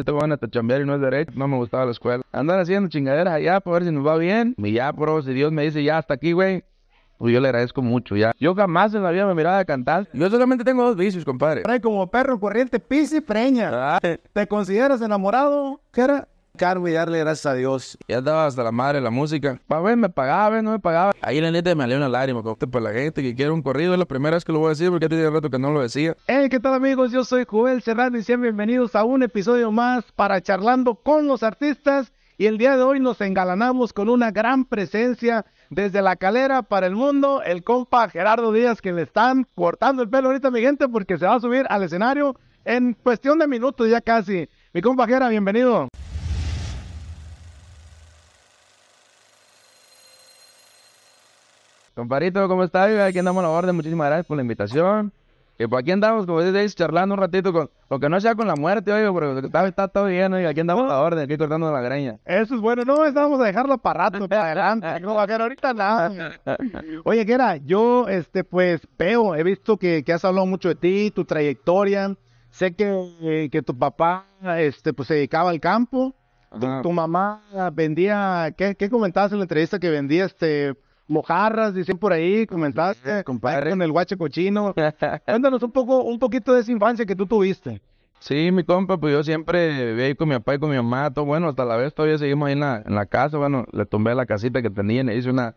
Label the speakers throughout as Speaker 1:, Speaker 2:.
Speaker 1: si te van a chambear y no es derecho, no me gustaba la escuela. Andar haciendo chingaderas allá para ver si nos va bien. Y ya, bro, si Dios me dice ya hasta aquí, güey, pues yo le agradezco mucho, ya. Yo jamás en la vida me miraba a cantar. Yo solamente tengo dos vicios, compadre. Como perro corriente, pis y preña. Ah. ¿Te consideras enamorado? ¿Qué era? y darle gracias a Dios. Ya estaba hasta la madre la música. Para ver, me pagaba, no me pagaba. Ahí la neta me salió una lágrima, para la gente que quiere un corrido. Es la primera vez que lo voy a decir porque ya tenía rato que no lo decía.
Speaker 2: ...eh ¿qué tal amigos? Yo soy Joel Serrano y sean bienvenidos a un episodio más para charlando con los artistas. Y el día de hoy nos engalanamos con una gran presencia desde la calera para el mundo, el compa Gerardo Díaz, que le están cortando el pelo ahorita, mi gente, porque se va a subir al escenario en cuestión de minutos ya casi. Mi
Speaker 1: compa Gerardo, bienvenido. Comparito, ¿cómo estás? Aquí andamos a la orden. Muchísimas gracias por la invitación. Y pues aquí andamos, como dices, charlando un ratito con lo que no sea con la muerte, oiga, porque está, está todo bien, aquí andamos a la orden, aquí cortando la greña.
Speaker 2: Eso es bueno, no, estábamos a dejarlo para rato, para adelante, no va a ahorita nada. Oye, ¿qué era? Yo, este, pues, veo, he visto que, has hablado mucho de ti, tu trayectoria, sé que, que tu papá, este, pues, se dedicaba al campo, tu, mamá vendía, ¿qué, qué comentabas en la entrevista que vendía, este, mojarras, dicen por ahí, comentaste, compadre, con el guache cochino. Cuéntanos un poco, un poquito de esa infancia que tú tuviste.
Speaker 1: Sí, mi compa, pues yo siempre ahí con mi papá y con mi mamá, todo bueno, hasta la vez todavía seguimos ahí en la, en la casa, bueno, le tumbé la casita que tenía, le hice una,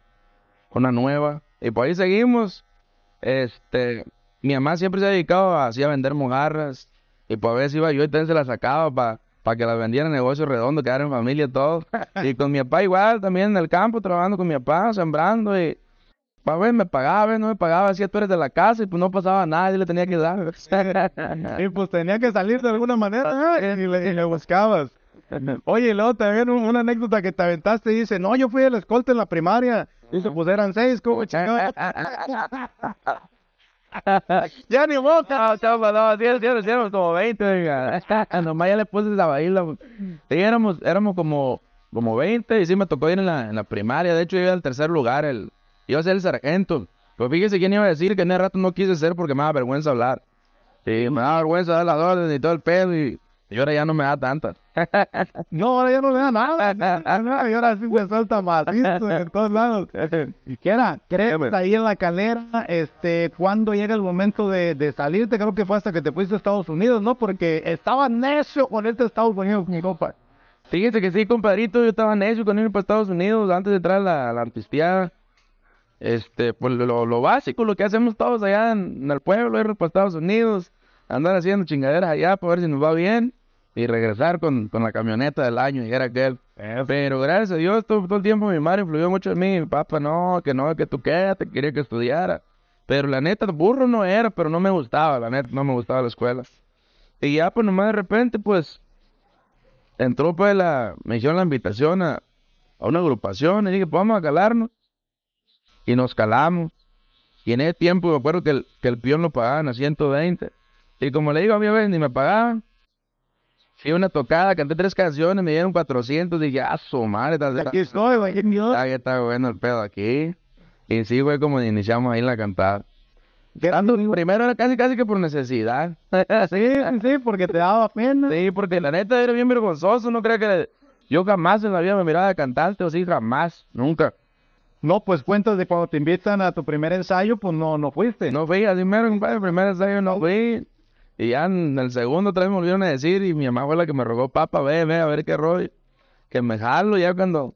Speaker 1: una nueva, y por pues ahí seguimos, este, mi mamá siempre se ha dedicado así a vender mojarras, y pues a veces iba yo y también se la sacaba para para que la vendiera en negocio redondo, quedar en familia y todo. Y con mi papá igual, también en el campo, trabajando con mi papá, sembrando y... pa ver, me pagaba, no me pagaba, hacía tú eres de la casa y pues no pasaba nada, yo le tenía que dar. y pues tenía que salir de alguna manera ¿no? ¿eh? y, le,
Speaker 2: buscabas. Oye, lo también una anécdota que te aventaste y dice, no, yo fui el escolte en la primaria. y pues eran seis, como
Speaker 1: ya ni boca chapa, no, éramos como 20, venga. Ah, nomás ya le puse la baila. Sí, éramos, éramos como, como 20 y sí me tocó ir en la, en la primaria. De hecho, yo iba al tercer lugar, el, iba a ser el sargento. Pues fíjese quién iba a decir que en el rato no quise ser porque me daba vergüenza hablar. Sí, me daba vergüenza dar las órdenes y todo el pedo y y ahora ya no me da tantas. no, ahora ya no me da nada. Y ahora sí me suelta más. en
Speaker 2: todos lados. Y quiera, crees ahí en la calera, este, cuando llega el momento de, de, salirte, creo que fue hasta que te fuiste a Estados Unidos, ¿no? Porque estaba necio con este Estados
Speaker 1: Unidos, mi compa. Fíjese que sí, compadrito, yo estaba necio con irme para Estados Unidos antes de entrar a la, la Este, pues lo, lo, básico, lo que hacemos todos allá en, el pueblo, ir para Estados Unidos, andar haciendo chingaderas allá para ver si nos va bien y regresar con, la camioneta del año y era aquel. Pero gracias a Dios todo, el tiempo mi madre influyó mucho en mí, mi papá no, que no, que tú quédate, quería que estudiara. Pero la neta, burro no era, pero no me gustaba, la neta, no me gustaba la escuela. Y ya pues nomás de repente pues entró pues la, me hicieron la invitación a, una agrupación y dije, pues vamos a calarnos. Y nos calamos. Y en ese tiempo me acuerdo que el, que el peón lo pagaban a 120. Y como le digo a mi vez, ni me pagaban. Fui una tocada, canté tres canciones, me dieron 400, dije, ah, su madre. Está, aquí estoy, güey, está, está bueno el pedo aquí. Y sí, fue como iniciamos ahí la cantada. Tanto, primero era casi casi que por necesidad. sí, sí, porque te daba pena. Sí, porque la neta era bien vergonzoso, no creo que... Yo jamás en la vida me miraba a cantarte, o sí, jamás, nunca. No, pues cuentas de cuando te invitan a tu primer ensayo, pues no, no fuiste. No fui, así mero, el primer ensayo no fui. Y ya en el segundo otra vez me volvieron a decir y mi mamá fue la que me rogó, papá, ve, ve, a ver qué rollo. Que me jalo ya cuando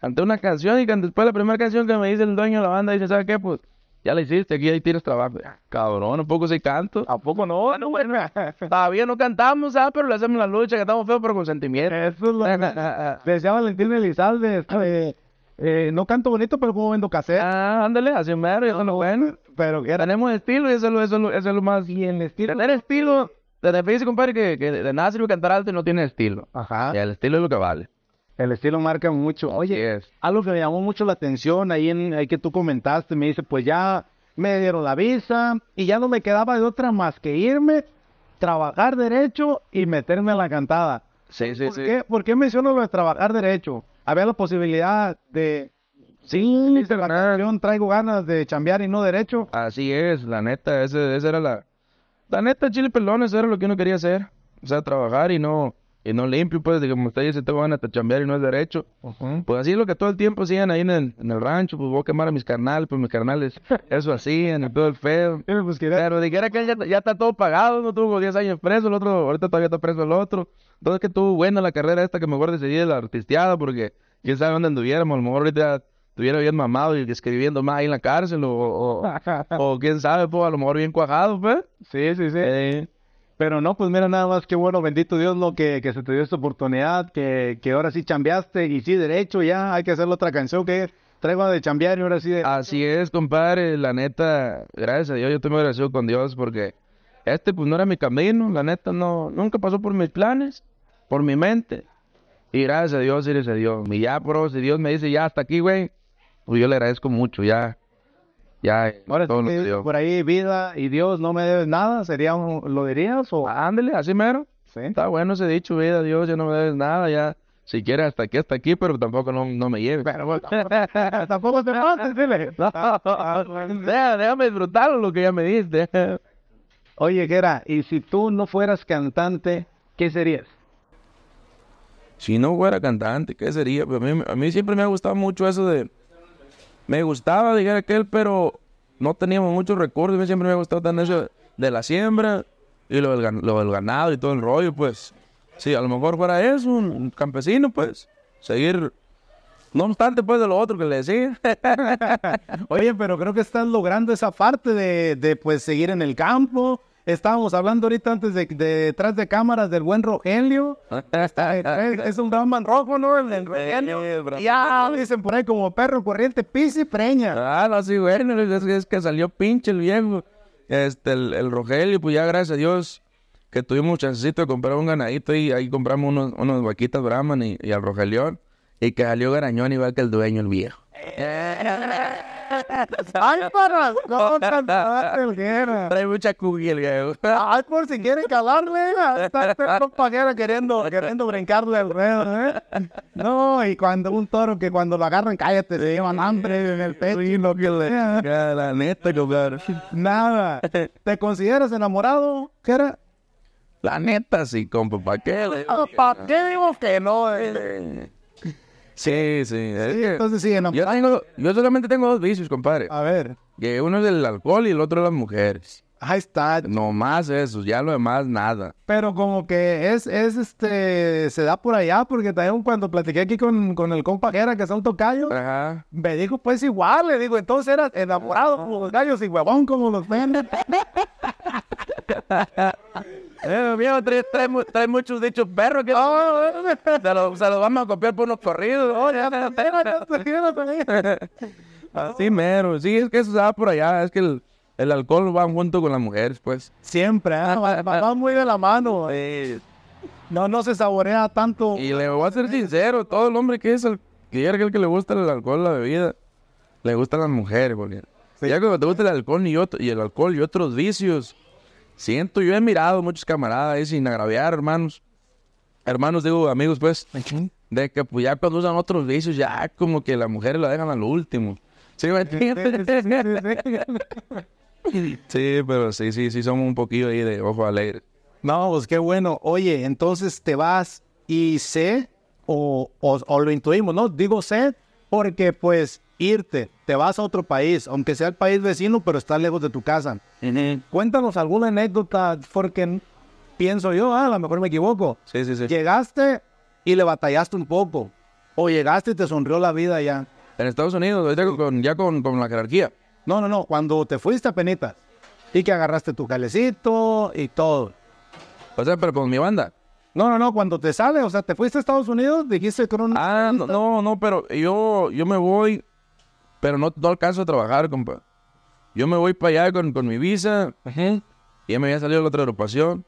Speaker 1: canté una canción y después la primera canción que me dice el dueño de la banda, dice, ¿sabes qué? Pues ya la hiciste, aquí ahí tienes trabajo. Cabrón, ¿a poco sí canto? ¿A poco no? Ah, no bueno. Todavía no cantamos, ¿sabes? Pero le hacemos la lucha, que estamos feos, pero con sentimiento. Eso es lo que...
Speaker 2: Decía Valentín Elizalde, este, eh, no canto bonito, pero como vendo cassette. Ah, ándale, así mero, eso es bueno. Pero tenemos estilo y eso, es lo más bien. Estilo, tener estilo, te dice, compadre, que, de nada sirve cantar alto no tiene estilo. Ajá. el estilo es lo que vale. El estilo marca mucho. Oye, es. algo que me llamó mucho la atención ahí, en, ahí que tú comentaste, me dice, pues ya me dieron la visa y ya no me quedaba de otra más que irme, trabajar derecho y meterme a la cantada. Sí, sí, sí. Qué, ¿Por qué menciono lo de trabajar derecho? había la posibilidad de Sí, traigo ganas de chambear y no derecho.
Speaker 1: Así es, la neta, ese, esa era la... La neta, Chile Pelones era lo que uno quería hacer. O sea, trabajar y no y no limpio, pues, como ustedes se te van a chambear y no es derecho. Pues así es lo que todo el tiempo siguen ahí en el, rancho, pues voy a quemar a mis carnales, pues mis carnales, eso así, en el feo. Pues Pero dijera que ya, está todo pagado, no tuvo 10 años preso, el otro, ahorita todavía está preso el otro. Entonces que tuvo buena la carrera esta que mejor decidí de la artisteada, porque quién sabe dónde anduviéramos, a lo mejor ahorita estuviera bien mamado y escribiendo más ahí en la cárcel, o, o, quién sabe, pues a lo mejor bien cuajado, pues. Sí, sí, sí. Eh, pero no, pues mira, nada más que bueno, bendito Dios, lo que, se te
Speaker 2: dio esta oportunidad, que, ahora sí chambeaste y sí, derecho, ya hay que hacer otra canción que
Speaker 1: traigo de chambear y ahora sí. De... Así es, compadre, la neta, gracias a Dios, yo estoy muy agradecido con Dios porque este pues no era mi camino, la neta, no, nunca pasó por mis planes, por mi mente. Y gracias a Dios, gracias a Dios. Y ya, bro, si Dios me dice ya hasta aquí, güey, pues yo le agradezco mucho, ya ya, eh, por ahí, vida y Dios no me debes nada, sería un, ¿lo dirías? O... Ándale, así mero. Está bueno ese dicho, vida, Dios, ya no me debes nada, ya. Si quieres, hasta aquí, hasta aquí, pero tampoco no, me lleves. tampoco, te pases, dile. déjame disfrutar lo que ya me diste.
Speaker 2: Oye, Gera, y si tú no fueras cantante, ¿qué serías?
Speaker 1: Si no fuera cantante, ¿qué sería? a mí siempre me ha gustado mucho eso de me gustaba, diga aquel, pero no teníamos muchos recuerdos. A siempre me ha gustado tan eso de la siembra y lo del, ganado y todo el rollo, pues. Sí, a lo mejor fuera eso, un campesino, pues. Seguir. No obstante, pues, de lo otro que le
Speaker 2: decía. Oye, pero creo que estás logrando esa parte de, de pues, seguir en el campo, Estábamos hablando ahorita antes de, detrás de cámaras del buen Rogelio. Ah, ah, ah, es, un Brahman rojo, ¿no? El, Rogelio. Ya dicen por ahí como perro
Speaker 1: corriente, pis y preña. Ah, no, sí, bueno, es, es que salió pinche el viejo. Este, el, Rogelio, pues ya gracias a Dios que tuvimos chancecito de comprar un ganadito y ahí compramos unos, unos vaquitas Brahman y, al Rogelión. Y que salió garañón igual que el dueño, el viejo.
Speaker 2: Ay, para no cantar el Trae mucha Ay, por si quieren calarle, está este compañero queriendo, queriendo brincarle alrededor, ¿eh? No, y cuando un toro que cuando lo agarran, cállate, se llevan hambre en el pecho. Y no que le... La neta, cobrar. Nada. ¿Te consideras enamorado, era?
Speaker 1: La neta, sí, compa. ¿Para qué? Ah, ¿Para digo que no? Eh? Sí, sí. Entonces sí, yo, yo solamente tengo dos vicios, compadre. A ver, Que uno es el alcohol y el otro las mujeres. ahí está. No más eso, ya lo demás nada.
Speaker 2: Pero como que es, es este, se da por allá, porque también cuando platiqué aquí con, el compa que era, que son tocayos, Ajá. me dijo, pues igual, le digo, entonces eras enamorado como los gallos y huevón como los perros.
Speaker 1: Eh, muchos dichos perros. Que... Ah, se, los, vamos a copiar por unos corridos. Oh, Así mero. Sí, es que eso se por allá. Es que el, alcohol va junto con las mujeres, pues. Siempre, ¿eh? va, muy de la mano. No, no se saborea tanto. Y le voy a ser sincero, todo el hombre que es el que, el que le gusta el alcohol, la bebida, le gustan las mujeres, ya cuando te gusta el alcohol y el alcohol y otros vicios, Siento, yo he mirado muchos camaradas ahí sin agraviar, hermanos. Hermanos, digo, amigos, pues, de que pues, ya cuando usan otros vicios, ya como que las mujeres lo dejan al último. ¿Sí pero sí, sí, sí, somos un poquillo ahí de ojo alegre. No, pues qué bueno. Oye, entonces te vas
Speaker 2: y sé, o lo intuimos, ¿no? Digo sé, porque pues irte, te vas a otro país, aunque sea el país vecino, pero está lejos de tu casa. Cuéntanos alguna anécdota, porque pienso yo, ah, a lo mejor me equivoco. Sí, sí, sí. Llegaste y le batallaste un poco, o llegaste y te sonrió la vida ya. En
Speaker 1: Estados Unidos, ya con, la jerarquía. No, no, no, cuando te fuiste a Penitas y que agarraste
Speaker 2: tu calecito y todo. O sea, pero con mi banda. No, no, no, cuando te sale,
Speaker 1: o sea, te fuiste a Estados Unidos, dijiste que no. Ah, no, no, no, pero yo, yo me voy pero no, no alcanzo a trabajar, compa. Yo me voy para allá con, mi visa, y ya me había salido la otra agrupación.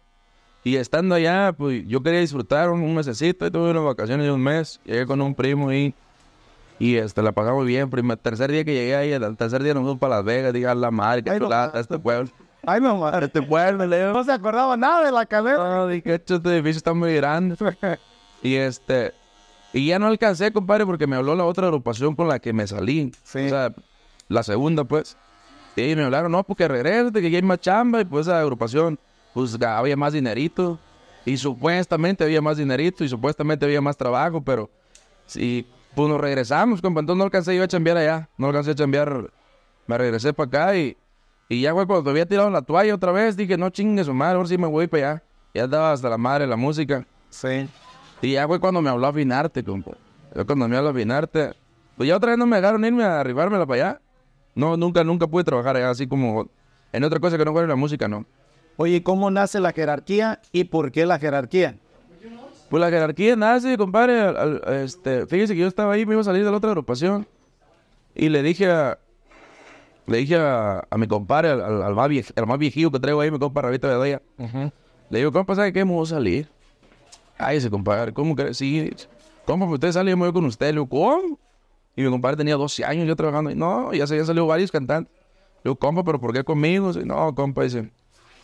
Speaker 1: Y estando allá, pues yo quería disfrutar un, mesecito, y tuve unas vacaciones de un mes, llegué con un primo ahí. y este, la pasamos bien. Primer, tercer día que llegué ahí, el tercer día nos fuimos para Las Vegas, dije, la madre, qué chulada, este pueblo. Ay, mi amor, este pueblo, Leo. No se acordaba nada de la cadena. No, dije, este edificio está muy grande. y este, y ya no alcancé, compadre, porque me habló la otra agrupación con la que me salí. O sea, la segunda, pues. Y me hablaron, no, porque pues regrese, que ya hay más chamba. Y pues esa agrupación, pues había más dinerito. Y supuestamente había más dinerito y supuestamente había más trabajo, pero si pues nos regresamos, compadre. Entonces no alcancé yo a chambear allá. No alcancé a chambear. Me regresé para acá y, y ya, güey, cuando había tirado la toalla otra vez, dije, no chingue su madre, ahora sí me voy para allá. Ya estaba hasta la madre la música. Sí. Y ya fue cuando me habló a Finarte, compa. Yo cuando me habló a pues ya otra vez no me dejaron irme a arribármela para allá. No, nunca, nunca pude trabajar allá, así como en otra cosa que no fuera la música, no. Oye, ¿cómo nace la jerarquía y por qué la jerarquía? Pues la jerarquía nace, compadre. este, fíjese que yo estaba ahí, me iba a salir de la otra agrupación. Y le dije a, le dije a, mi compadre, al, al, más viejito que traigo ahí, mi compa Rabito de allá Le digo, compa, ¿sabes qué? Me voy a salir. Ay, se compadre, ¿cómo que sí? ¿Cómo pues usted sale? Yo me voy con usted, le digo, ¿cómo? Y mi compadre tenía 12 años yo trabajando. no, ya se habían salido varios cantantes. Le digo, compa, ¿pero por qué conmigo? no, compa, dice,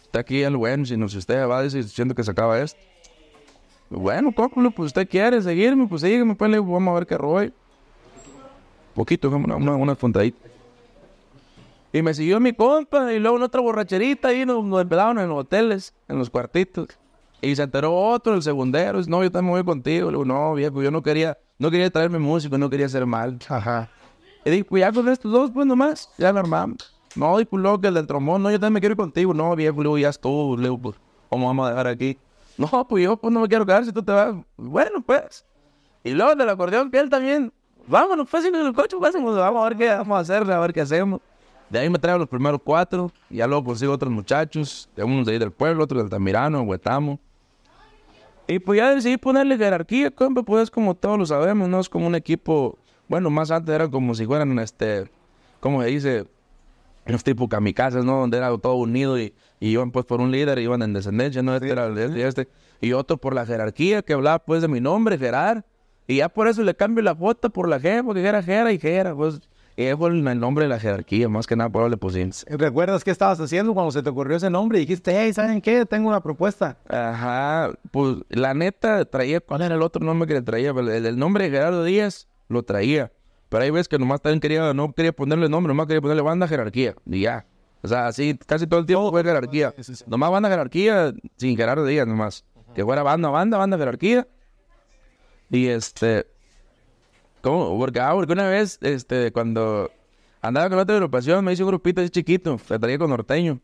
Speaker 1: está aquí el buen si no, si usted va, dice, siento que se acaba esto. bueno, compa, pues usted quiere seguirme, pues sígueme, pues le digo, vamos a ver qué rollo. Poquito, una, una, una Y me siguió mi compa, y luego en otra borracherita, y nos, nos en los hoteles, en los cuartitos. Y se enteró otro, el segundero, no, yo también voy contigo. Le digo, no, viejo, yo no quería, no quería traerme músico, no quería ser mal. Y dije, pues ya con estos dos, pues nomás, ya la armamos. No, y pues luego que el del trombón, no, yo también me quiero ir contigo. No, viejo, le digo, ya estuvo, le digo, pues, ¿cómo vamos a dejar aquí? No, pues yo pues no me quiero quedar si tú te vas. Bueno, pues. Y luego del acordeón, piel también, vámonos, pues, en el coche, pues, vamos a ver qué vamos a hacer, a ver qué hacemos. De ahí me traigo los primeros cuatro, y ya luego consigo otros muchachos, de unos de ahí del pueblo, otros del Tamirano, Huetamo. Y pues ya decidí ponerle jerarquía, como pues como todos lo sabemos, ¿no? Es como un equipo, bueno, más antes era como si fueran, este, ¿cómo se dice? Los tipo kamikazes, ¿no? Donde era todo unido y, y, iban pues por un líder, iban en descendencia, ¿no? Este era este, este. Y otro por la jerarquía, que hablaba pues de mi nombre, Gerard. Y ya por eso le cambio la foto por la G, porque era Gera y Gera, pues es el nombre de la jerarquía, más que nada por le pusimos. ¿Recuerdas qué estabas haciendo cuando se te ocurrió ese
Speaker 2: nombre? Y dijiste, hey, ¿saben qué? Tengo una propuesta.
Speaker 1: Ajá, pues la neta traía, ¿cuál era el otro nombre que le traía? El, nombre de Gerardo Díaz lo traía. Pero ahí ves que nomás también quería, no quería ponerle nombre, nomás quería ponerle banda jerarquía. Y ya. O sea, así casi todo el tiempo fue oh, jerarquía. Nomás banda jerarquía sin Gerardo Díaz nomás. Que fuera banda, banda, banda jerarquía. Y este, ¿Cómo? Ah, porque una vez, este, cuando andaba con la otra agrupación, me hice un grupito así chiquito, se con norteño.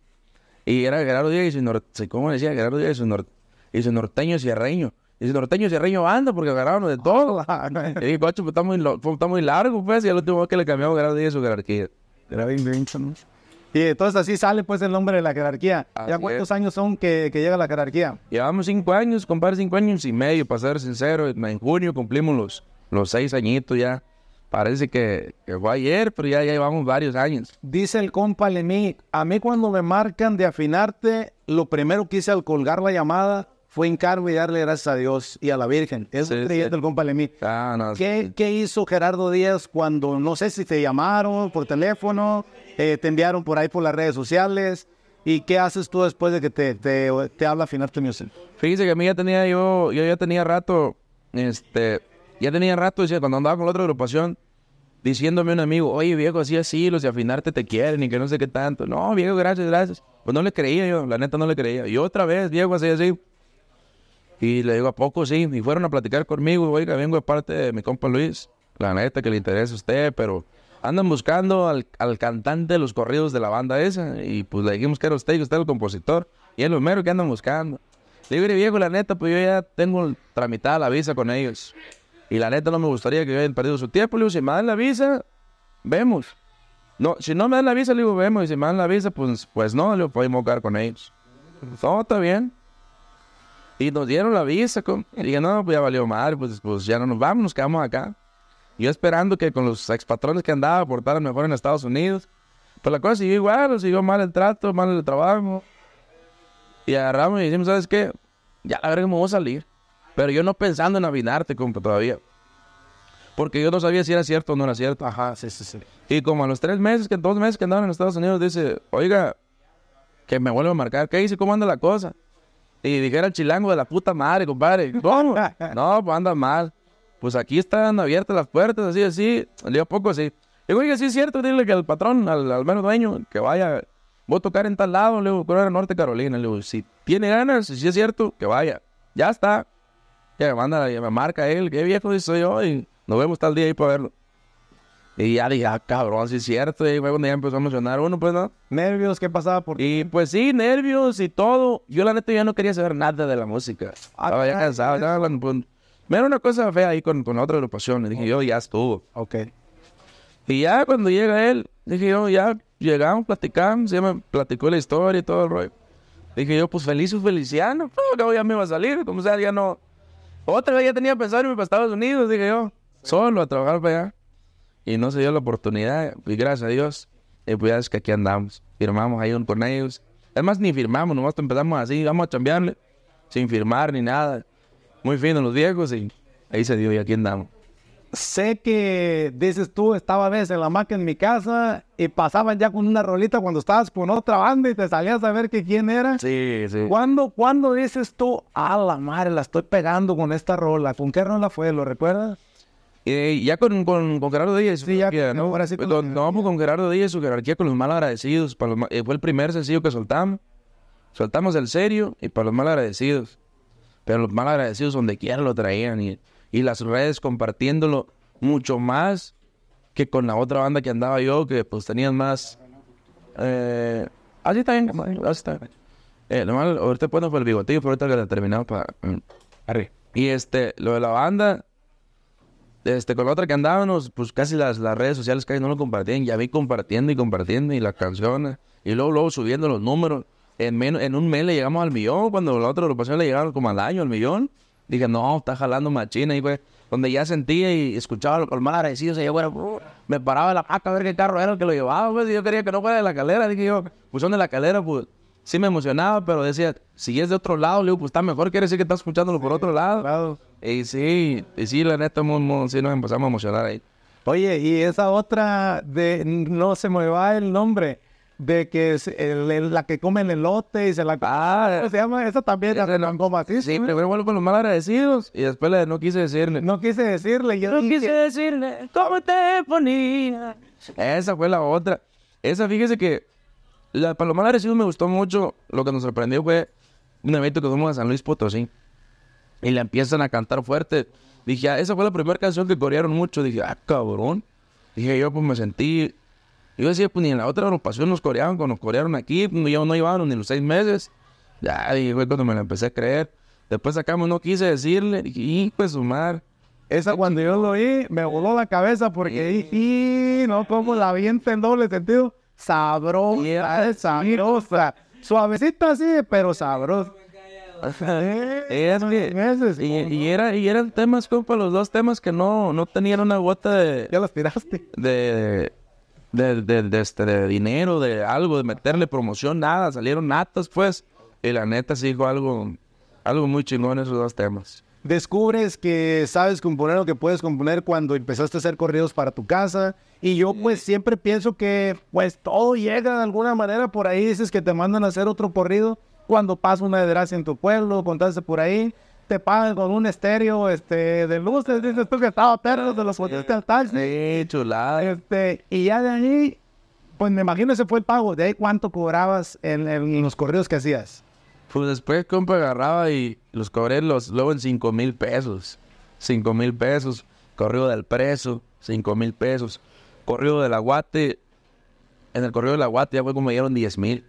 Speaker 1: Y era Gerardo Díaz y su norteño, ¿cómo decía? Gerardo Díaz y su, nor y su norteño sierreño. Y su norteño sierreño banda, porque agarraban de todo. Ah, y coche, pues, pues está muy, largo, pues, y el último que le cambiamos Gerardo Díaz y su jerarquía. Era Y entonces así sale pues el nombre de la jerarquía. ¿Ya cuántos
Speaker 2: años son que, llega la jerarquía?
Speaker 1: Llevamos cinco años, compadre, cinco años y medio, para ser sincero. En junio cumplimos los los seis añitos ya. Parece que, fue ayer, pero ya, llevamos varios años. Dice el compa Lemí, a mí cuando me marcan de afinarte,
Speaker 2: lo primero que hice al colgar la llamada fue encargo y darle gracias a Dios y a la Virgen. Eso lo que el compa Lemí. Ah, ¿Qué, ¿Qué, hizo Gerardo Díaz cuando, no sé si te llamaron por teléfono, eh, te enviaron por ahí por las redes sociales? ¿Y qué haces tú después de que te, te, te habla Afinarte Music?
Speaker 1: Fíjese que a mí ya tenía yo, yo ya tenía rato, este, ya tenía rato, decía, cuando andaba con la otra agrupación, diciéndome a un amigo, oye viejo, así así, los de afinarte te quieren y que no sé qué tanto. No, viejo, gracias, gracias. Pues no le creía yo, la neta no le creía. Y otra vez, viejo, así así. Y le digo, ¿a poco sí? Y fueron a platicar conmigo, oiga, vengo de parte de mi compa Luis, la neta que le interesa a usted, pero andan buscando al, al cantante de los corridos de la banda esa. Y pues le dijimos que era usted que usted era el compositor. Y es lo mero que andan buscando. Le digo, viejo, la neta, pues yo ya tengo tramitada la visa con ellos. Y la neta no me gustaría que hayan perdido su tiempo. Le digo, si me dan la visa, vemos. No, si no me dan la visa, le digo, vemos. Y si me dan la visa, pues, pues no, le podemos quedar con ellos. Todo está bien. Y nos dieron la visa. Con... Y dije, no, pues ya valió madre, pues, pues ya no nos vamos, nos quedamos acá. yo esperando que con los expatrones que andaba portaran mejor en Estados Unidos. Pues la cosa siguió igual, siguió mal el trato, mal el trabajo. Y agarramos y decimos, ¿sabes qué? Ya la verga, voy a salir. Pero yo no pensando en avinarte, compa, todavía. Porque yo no sabía si era cierto o no era cierto. Ajá, sí, sí, sí. Y como a los tres meses, que dos meses que andaba en Estados Unidos, dice, oiga, que me vuelva a marcar. ¿Qué dice? ¿Cómo anda la cosa? Y dijera el chilango de la puta madre, compadre. no, pues anda mal. Pues aquí están abiertas las puertas, así, así. Salió poco así. Digo, oiga, sí es cierto, dile que el patrón, al, al, menos dueño, que vaya, voy a tocar en tal lado, le digo, creo Norte Carolina. Le si tiene ganas, si es cierto, que vaya. Ya está. Ya me manda, me marca él, qué viejo soy yo, y nos vemos tal día ahí para verlo. Y ya dije, ah, cabrón, sí es cierto. Y fue cuando ya empezó a emocionar uno, pues, ¿no? Nervios, ¿qué pasaba por Y pues sí, nervios y todo. Yo, la neta, ya no quería saber nada de la música. Ah, estaba ya cansado. ya hablando, pues, me era una cosa fea ahí con, con otra agrupación. Y dije, yo, ya estuvo. Ok. Y ya cuando llega él, dije yo, ya llegamos, platicamos. Ya me platicó la historia y todo el rollo. Dije yo, pues, feliz o feliciano. Pues, ya me iba a salir. Como sea, ya no otra vez ya tenía pensado irme para Estados Unidos, dije yo, solo a trabajar para allá. Y no se dio la oportunidad, y gracias a Dios, y eh, pues ya es que aquí andamos. Firmamos ahí un torneo, Además, ni firmamos, nomás empezamos así, vamos a chambearle, sin firmar ni nada. Muy finos los viejos, y ahí se dio, y aquí andamos
Speaker 2: sé que, dices tú, estaba a veces en la maca en mi casa y pasaban ya con una rolita cuando estabas con otra banda y te salías a ver que quién
Speaker 1: era. Sí, sí.
Speaker 2: ¿Cuándo, dices tú, a la madre, la estoy pegando con esta rola? ¿Con qué rola fue? ¿Lo recuerdas?
Speaker 1: Eh, ya con, con, Gerardo Díaz. Sí, ya, ¿no? Sí con pues, vamos con Gerardo Díaz, su jerarquía con los mal agradecidos. Eh, fue el primer sencillo que soltamos. Soltamos el serio y para los mal agradecidos. Pero los mal agradecidos donde quiera lo traían y y las redes compartiéndolo mucho más que con la otra banda que andaba yo, que pues tenían más... Eh, así está bien, así está bien. Eh, ahorita ponemos por el bigotillo, pero ahorita que la terminado para... Mm. Arre. Y este, lo de la banda, este, con la otra que andábamos, pues casi las, las redes sociales casi no lo compartían. Ya vi compartiendo y compartiendo y las canciones. Y luego, luego subiendo los números. En, menos, en un mes le llegamos al millón, cuando la otra agrupación le llegaron como al año, al millón. Dije, no, está jalando machina. Y pues, donde ya sentía y escuchaba lo mal agradecido, se llevó, me paraba la pasta a ver qué carro era el que lo llevaba, pues, y yo quería que no fuera de la calera. Dije yo, pues son de la calera, pues, sí me emocionaba, pero decía, si es de otro lado, le digo, pues está mejor, quiere decir que está escuchándolo por otro lado. Y sí, y sí, la este mundo, sí nos empezamos a emocionar ahí. Oye, y esa otra
Speaker 2: de no se me va el nombre, de que es la que come el elote y se la... Ah, se llama esa también, eh, la Sí, primero con los mal agradecidos y después le, no
Speaker 1: quise decirle. No quise decirle. Yo no quise decirle cómo te ponía. Esa fue la otra. Esa, fíjese que para los mal agradecidos me gustó mucho. Lo que nos sorprendió fue un evento que fuimos a San Luis Potosí y le empiezan a cantar fuerte. Dije, ah, esa fue la primera canción que corearon mucho. Dije, ah, cabrón. Dije, yo pues me sentí yo decía, pues ni en la otra agrupación nos coreaban, cuando nos corearon aquí, pues, no llevaron ni los seis meses. Ya, y fue cuando me la empecé a creer. Después sacamos, no quise decirle, y pues sumar. Esa cuando yo lo oí, me voló la cabeza porque, y, no, como
Speaker 2: la vi en doble sentido, sabrosa, ah, sabrosa. Suavecita así, pero sabrosa.
Speaker 1: Eh, y, y, era, y eran temas, compa, los dos temas que no, no tenían una gota de... Ya las tiraste. de de, este, dinero, de algo, de meterle promoción, nada, salieron natas, pues. Y la neta sí fue algo, algo muy chingón esos dos temas. Descubres
Speaker 2: que sabes componer lo que puedes componer cuando empezaste a hacer corridos para tu casa. Y yo pues siempre pienso que pues todo llega de alguna manera. Por ahí dices que te mandan a hacer otro corrido cuando pasa una desgracia en tu pueblo, contaste por ahí te pagan con un estéreo este, de luces, dices tú que estaba perros de los pusiste taxi. Sí, chulada. Este, y ya de allí, pues me imagino ese fue el pago. De ahí, ¿cuánto cobrabas en, los correos que hacías?
Speaker 1: Pues después, compa, agarraba y los cobré los, luego en 5 mil pesos. 5 mil pesos. Correo del preso, 5 mil pesos. Correo del aguate, en el correo del aguate ya fue como me dieron 10 mil.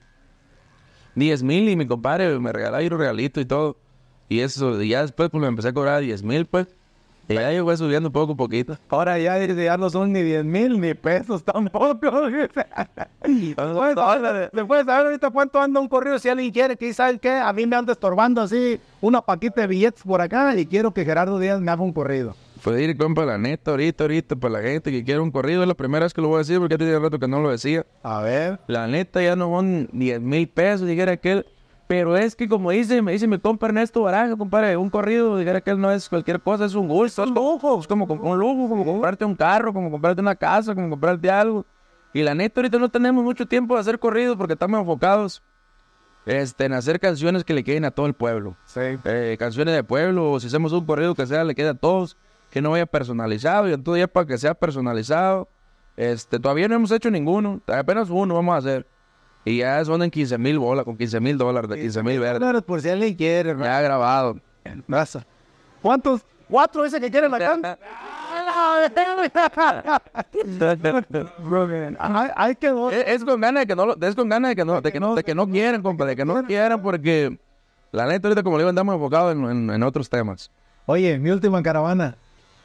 Speaker 1: 10 mil y mi compadre me regalaba un regalito y todo. Y eso, ya después pues me empecé a cobrar 10 mil, pues. Y ya yo voy subiendo poco a poquito.
Speaker 2: Ahora ya, no son ni 10 mil ni pesos tampoco. Después, de saber ahorita cuánto anda un corrido? si alguien quiere que saben qué, a mí me anda estorbando así una paquita de billetes por acá y quiero que Gerardo Díaz me haga un corrido.
Speaker 1: Pues, ir con pa' la neta, ahorita, ahorita, para la gente que quiere un corrido, es la primera vez que lo voy a decir porque hace tenía rato que no lo decía. A ver. La neta ya no son 10 mil pesos, a aquel, pero es que como dice, me dice mi compa Ernesto Baraja, compadre, un corrido, diga que él no es cualquier cosa, es un gusto, es lujo, es como un lujo, como comprarte un carro, como comprarte una casa, como comprarte algo. Y la neta, ahorita no tenemos mucho tiempo de hacer corridos porque estamos enfocados este, en hacer canciones que le queden a todo el pueblo. Sí. Eh, canciones de pueblo, o si hacemos un corrido que sea, le quede a todos, que no vaya personalizado, y entonces ya para que sea personalizado, este, todavía no hemos hecho ninguno, apenas uno vamos a hacer. Y ya son en 15 mil bolas, con 15 mil dólares, de 15 mil verdes. Dólares por si alguien quiere, hermano. Ya grabado. Raza. ¿Cuántos? ¿Cuatro
Speaker 2: veces que quieren la canción?
Speaker 1: es, con ganas de que no es con ganas de que no de que no de que no quieren compa de que no quieran porque la neta ahorita como le digo andamos enfocados en, en otros temas oye mi última
Speaker 2: caravana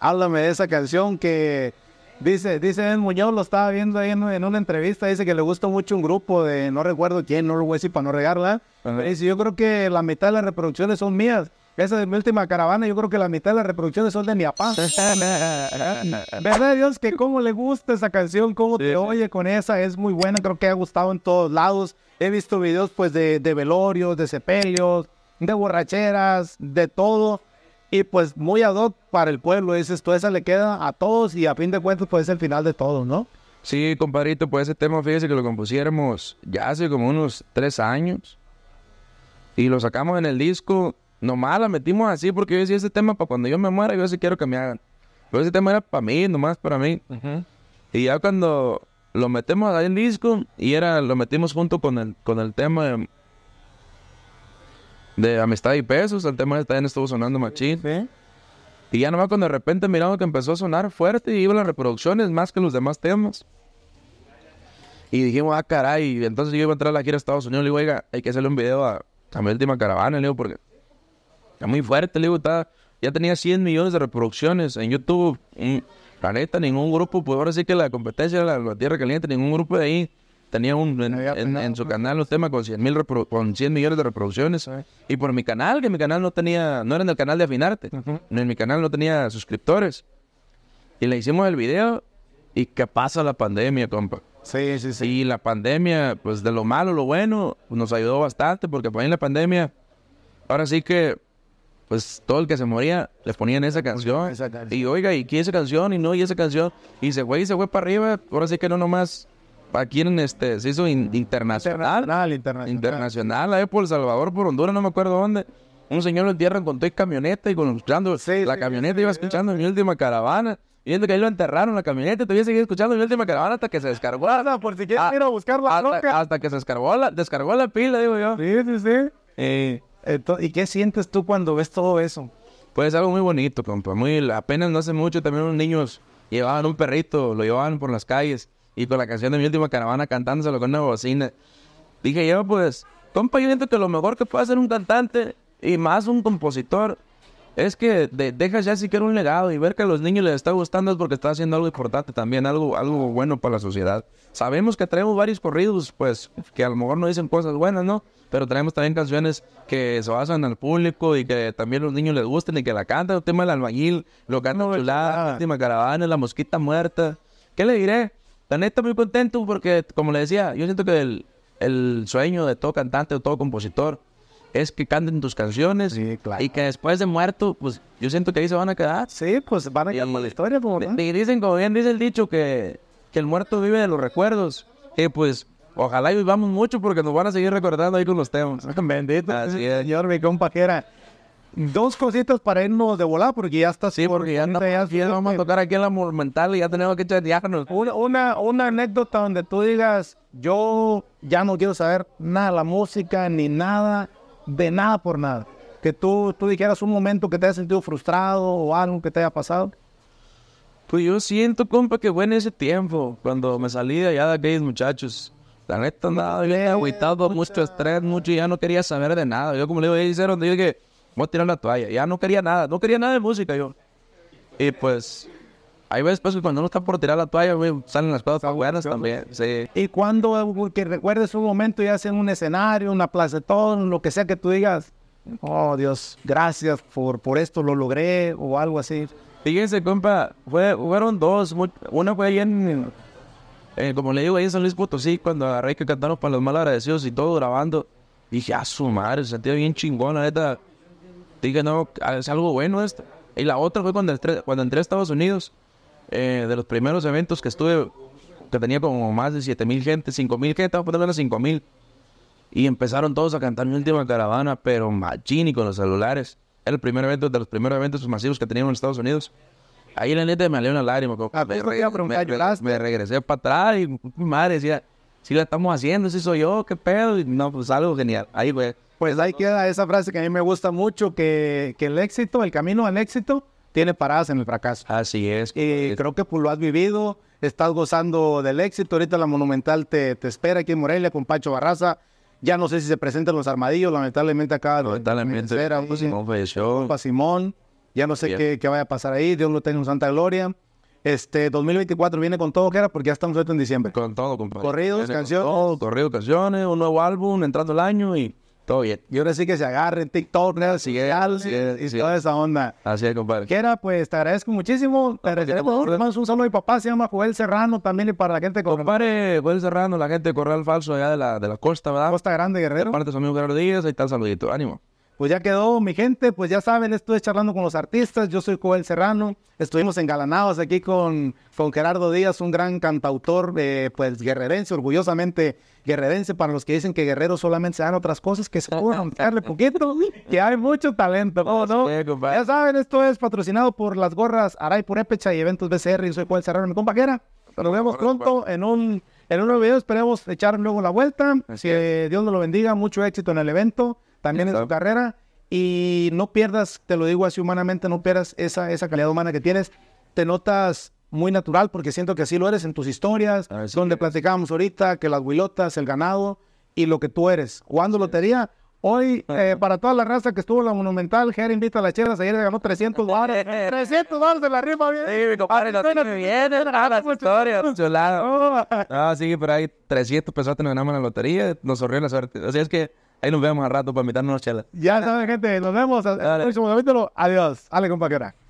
Speaker 2: háblame de esa canción que Dice, dice Muñoz, lo estaba viendo ahí en, una entrevista, dice que le gustó mucho un grupo de, no recuerdo quién, no lo voy a decir para no regarla. Dice, yo creo que la mitad de las reproducciones son mías. Esa es mi última caravana, yo creo que la mitad de las reproducciones son de mi papá. ¿Verdad, Dios? Que cómo le gusta esa canción, cómo te oye con esa, es muy buena, creo que ha gustado en todos lados. He visto videos, pues, de, de velorios, de sepelios, de borracheras, de todo. Y pues muy ad hoc para el pueblo, dices, todo esa le queda a todos y a fin de cuentas pues es el final de todo, ¿no?
Speaker 1: Sí, compadrito, pues ese tema, fíjese que lo compusiéramos ya hace como unos tres años. Y lo sacamos en el disco. Nomás la metimos así porque yo decía, ese tema para cuando yo me muera, yo sí quiero que me hagan. Pero ese tema era para mí, nomás para mí. Y ya cuando lo metemos ahí en el disco, y era, lo metimos junto con el, con el tema de de amistad y pesos. El tema de también estuvo sonando machín. Y ya nomás cuando de repente miramos que empezó a sonar fuerte y iban las reproducciones más que los demás temas. Y dijimos, ah, caray, entonces yo iba a entrar a la gira a Estados Unidos. Le digo, oiga, hay que hacerle un video a, mi última caravana, le digo, porque está muy fuerte, le digo, está, ya tenía 100 millones de reproducciones en YouTube. Y, mm, la neta, ningún grupo, Puedo ahora sí que la competencia de la Tierra Caliente, ningún grupo de ahí Tenía un, en, su pues. canal un tema con 100, con 100 millones de reproducciones. Y por mi canal, que mi canal no tenía, no era en el canal de Afinarte. no En mi canal no tenía suscriptores. Y le hicimos el video y que pasa la pandemia, compa. Sí, sí, sí. Y la pandemia, pues de lo malo, lo bueno, nos ayudó bastante porque pues, en la pandemia, ahora sí que pues todo el que se moría les ponían esa canción. Y oiga, y qué esa canción, y no, y esa canción. Y se fue, y se fue para arriba. Ahora sí que no nomás aquí en este, se hizo internacional. Internacional, internacional. Internacional, por El Salvador, por Honduras, no me acuerdo dónde. Un señor lo entierran con toda camioneta y la camioneta, iba escuchando mi última caravana. viendo que ahí lo enterraron la camioneta, todavía seguía escuchando mi última caravana hasta que se descargó. hasta por si quieres ah, ir a buscar la hasta, hasta que se descargó la, descargó la pila, digo yo. Sí, sí, sí. ¿Y qué sientes tú cuando ves todo eso? Pues algo muy bonito, compa. Muy, apenas no hace mucho también unos niños llevaban un perrito, lo llevaban por las calles y con la canción de mi última caravana cantándoselo con una bocina. Dije yo, pues, compa, yo siento que lo mejor que puede hacer un cantante y más un compositor es que deja dejas ya siquiera un legado y ver que a los niños les está gustando es porque está haciendo algo importante también, algo, algo bueno para la sociedad. Sabemos que traemos varios corridos, pues, que a lo mejor no dicen cosas buenas, ¿no? Pero traemos también canciones que se basan al público y que también los niños les gusten y que la cantan. El tema del albañil, lo canta no, Chulada, la última caravana, la mosquita muerta. ¿Qué le diré? La neta, muy contento porque, como le decía, yo siento que el, el sueño de todo cantante o todo compositor es que canten tus canciones y que después de muerto, pues yo siento que ahí se van a quedar. Sí, pues van a quedar la historia. Pues, ¿no? Y dicen, como bien dice el dicho, que, que el muerto vive de los recuerdos. Y pues ojalá y vivamos mucho porque nos van a seguir recordando ahí con los temas. Bendito Así señor, mi compajera dos cositas para irnos de volar, porque ya está. Sí, porque ya, vamos a tocar aquí en la monumental
Speaker 2: y ya tenemos que chatearnos. Una, una, una anécdota donde tú digas, yo ya no quiero saber nada de la música, ni nada, de nada por nada. Que tú, tú dijeras un momento que te hayas sentido frustrado o algo que te haya pasado.
Speaker 1: Pues yo siento, compa, que fue en ese tiempo, cuando me salí de allá de aquellos muchachos. La neta andaba bien mucho estrés, mucho, y ya no quería saber de nada. Yo, como le digo, ahí donde yo dije Vamos a tirar la toalla. Ya no quería nada, no quería nada de música yo. Y pues, hay veces pues, cuando uno está por tirar la toalla, salen las cosas buenas también. Sí.
Speaker 2: Y cuando eh, que recuerdes un momento, y hacen un escenario, una plaza, todo, lo que sea que tú digas, oh Dios, gracias por, por esto, lo logré, o algo así.
Speaker 1: Fíjense, compa, fue, fueron dos. Una fue ahí en, eh, como le digo, ahí en San Luis Potosí, cuando agarré que cantaron para los mal agradecidos y todo grabando. Dije, a ah, su madre, se sentía bien chingón, la neta dije, no, es algo bueno esto. Y la otra fue cuando entré, cuando entré a Estados Unidos, eh, de los primeros eventos que estuve, que tenía como más de 7 mil gente, 5 mil gente, poniendo a 5 mil. Y empezaron todos a cantar mi última caravana, pero machini con los celulares. Era el primer evento de los primeros eventos masivos que teníamos en Estados Unidos. Ahí la neta me salió una lágrima. a me, regresé para atrás y mi madre decía, si lo estamos haciendo, si soy yo, qué pedo. Y no, pues algo genial. Ahí fue.
Speaker 2: Pues ahí queda esa frase que a mí me gusta mucho, que, el éxito, el camino al éxito, tiene paradas en el fracaso. Así es. Y creo que pues, lo has vivido, estás gozando del éxito. Ahorita la Monumental te, espera aquí en Morelia con Pacho Barraza. Ya no sé si se presentan los armadillos, lamentablemente acá. Lamentablemente, espera, Simón falleció. Simón, ya no sé qué, qué, vaya a pasar ahí, Dios lo tenga en santa gloria. Este 2024 viene con todo, que era porque ya estamos en diciembre. Con todo, compadre.
Speaker 1: Corridos, canciones. Con todo, corridos, canciones, un nuevo álbum entrando el año y todo bien.
Speaker 2: Y ahora sí que se agarren TikTok, ¿no? sigue y toda esa onda. Así es, compadre. Quiera, pues te agradezco muchísimo. Te pues, agradezco. Pues. Un saludo a mi papá, se llama Joel Serrano también y para la gente de Corral. Compadre,
Speaker 1: Joel Serrano, la gente de Corral Falso allá de la, de la costa, ¿verdad? Costa
Speaker 2: Grande, Guerrero. a su amigo Guerrero Díaz, ahí está saludito. Ánimo. Pues ya quedó, mi gente, pues ya saben, estuve charlando con los artistas, yo soy Coel Serrano, estuvimos engalanados aquí con, con Gerardo Díaz, un gran cantautor, eh, pues guerrerense, orgullosamente guerrerense, para los que dicen que guerreros solamente se dan otras cosas, que se pueden darle poquito, que hay mucho talento, Ya saben, esto es patrocinado por las gorras Aray Purepecha y Eventos BCR, yo soy Coel Serrano, mi compañera, nos vemos pronto en un, en un nuevo video, esperemos echar luego la vuelta, que Dios nos lo bendiga, mucho éxito en el evento también en tu carrera. Y no pierdas, te lo digo así humanamente, no pierdas esa, esa calidad humana que tienes. Te notas muy natural porque siento que así lo eres en tus historias, donde platicábamos ahorita que las huilotas, el ganado y lo que tú eres. Jugando lotería, Hoy, eh, para toda la raza que estuvo en la Monumental, Jerry invita a las chelas. Ayer ganó 300 dólares. 300 dólares de la rifa, bien. Sí, mi compadre, no tiene bien. las
Speaker 1: historia, Ah, sí, por ahí 300 pesos nos ganamos en la lotería. Nos sorrió la suerte. Así es que Ahí nos vemos al rato para invitarnos a chela.
Speaker 2: Ya saben, gente. Nos vemos. El próximo capítulo. Adiós. Ale, compa, hora?